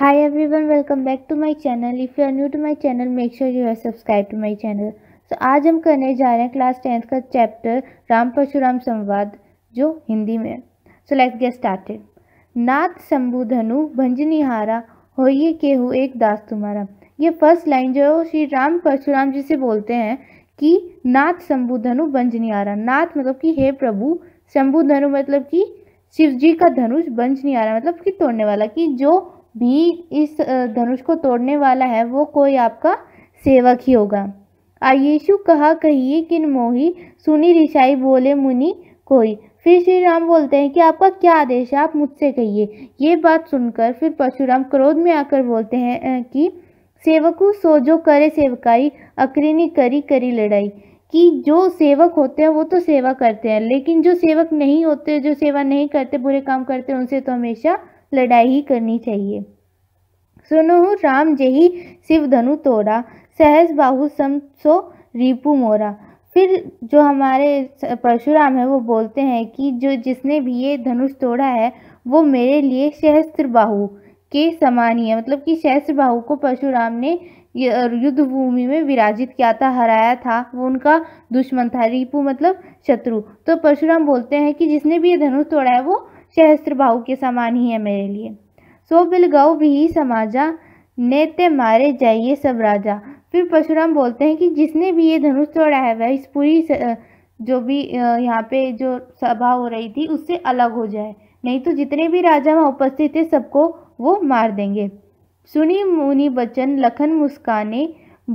hi everyone welcome back to my channel if you are new to my channel make sure you are subscribed to my channel so आज हम करने जा रहे हैं class tenth का chapter Ram Parshuram संवाद जो हिंदी में सो लेट्स गेट स्टार्टेड नाथ शंभुधनु भंजनिहारा होइए केहू एक दास तुम्हारा ये फर्स्ट लाइन जो श्री राम परशुराम जी से बोलते हैं कि नाथ संबुधनु भंजनिहारा नाथ मतलब कि हे प्रभु शंभुधनु मतलब कि शिव जी का धनुष बंज नहीं आ रहा मतलब कि तोड़ने वाला कि जो भी इस धनुष को तोड़ने वाला है वो कोई आपका सेवक ही होगा आयीशु कहा कहिए किन मोही सुनी रिशाई बोले मुनि कोई फिर श्री राम बोलते हैं कि आपका क्या आदेश है आप मुझसे कहिए ये बात सुनकर फिर परशुराम क्रोध में आकर बोलते हैं कि सेवकु सो जो करे सेवकाई अक्रिनी करी करी लड़ाई कि जो सेवक होते हैं वो तो सेवा करते हैं लेकिन जो सेवक नहीं होते जो सेवा नहीं करते बुरे काम करते उनसे तो हमेशा लड़ाई ही करनी चाहिए सुनहु राम जही शिव धनु तोड़ा सहज बाहु सम सो रिपु मोरा फिर जो हमारे परशुराम है वो बोलते हैं कि जो जिसने भी ये धनुष तोड़ा है वो मेरे लिए सहस्त्र बाहु के समान ही है मतलब कि सहस्त्र बाहु को परशुराम ने युद्ध भूमि में विराजित किया था हराया था वो उनका दुश्मन था रिपु मतलब शत्रु तो परशुराम बोलते हैं कि जिसने भी ये धनुष तोड़ा है वो सहस्त्र बाहु के समान ही है मेरे लिए सो बिल गौ भी समाजा नेते मारे जाइए सब राजा फिर परशुराम बोलते हैं कि जिसने भी ये धनुष तोड़ा है वह इस पूरी जो भी यहाँ पे जो सभा हो रही थी उससे अलग हो जाए नहीं तो जितने भी राजा वहाँ उपस्थित थे सबको वो मार देंगे सुनी मुनि बचन लखन मुस्काने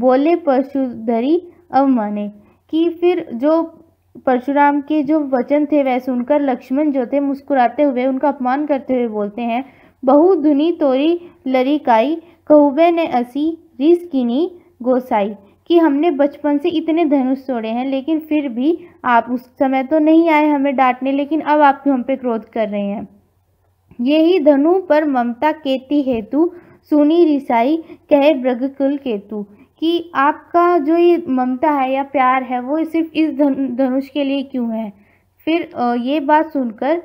बोले परशुधरी अवमाने कि फिर जो परशुराम के जो वचन थे वह सुनकर लक्ष्मण जो थे मुस्कुराते हुए उनका अपमान करते हुए बोलते हैं बहु धुनी तोरी लरिकाई कहुबे ने असी रिस किनी गोसाई कि हमने बचपन से इतने धनुष तोड़े हैं लेकिन फिर भी आप उस समय तो नहीं आए हमें डांटने लेकिन अब आप क्यों हम पे क्रोध कर रहे हैं यही धनु पर ममता केती हेतु सुनी रिसाई कहे ब्रगकुल केतु कि आपका जो ये ममता है या प्यार है वो सिर्फ इस धनुष के लिए क्यों है फिर ये बात सुनकर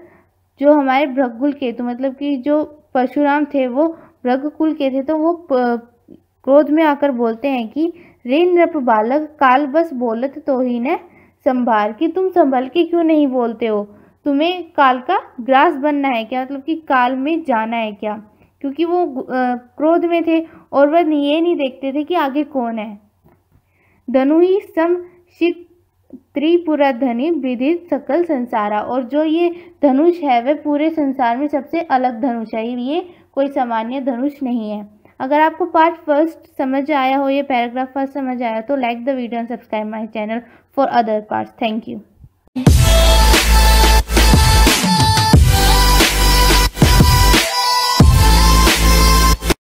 जो हमारे भ्रगुल केतु मतलब कि जो परशुराम थे वो मृग कुल के थे तो वो क्रोध में आकर बोलते हैं कि रे नृप बालक काल बस बोलत तो ही न संभाल कि तुम संभल के क्यों नहीं बोलते हो तुम्हें काल का ग्रास बनना है क्या मतलब कि काल में जाना है क्या क्योंकि वो क्रोध में थे और वह ये नहीं देखते थे कि आगे कौन है धनु ही सम शित त्रिपुरा धनि विदित सकल संसारा और जो ये धनुष है वह पूरे संसार में सबसे अलग धनुष है ये कोई सामान्य धनुष नहीं है अगर आपको पार्ट फर्स्ट समझ आया हो या पैराग्राफ फर्स्ट समझ आया तो like the video and subscribe my channel for other parts thank you